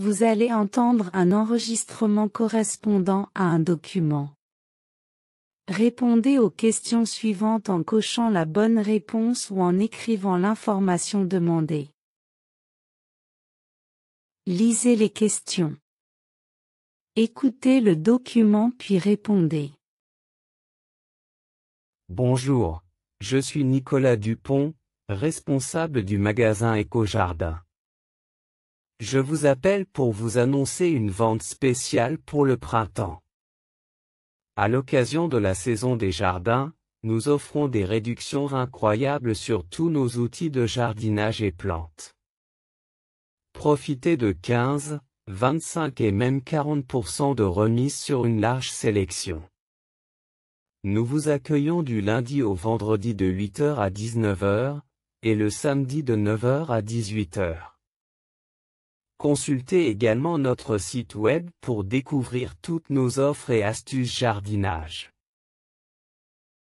Vous allez entendre un enregistrement correspondant à un document. Répondez aux questions suivantes en cochant la bonne réponse ou en écrivant l'information demandée. Lisez les questions. Écoutez le document puis répondez. Bonjour, je suis Nicolas Dupont, responsable du magasin EcoJardin. Je vous appelle pour vous annoncer une vente spéciale pour le printemps. À l'occasion de la saison des jardins, nous offrons des réductions incroyables sur tous nos outils de jardinage et plantes. Profitez de 15, 25 et même 40% de remise sur une large sélection. Nous vous accueillons du lundi au vendredi de 8h à 19h, et le samedi de 9h à 18h. Consultez également notre site web pour découvrir toutes nos offres et astuces jardinage.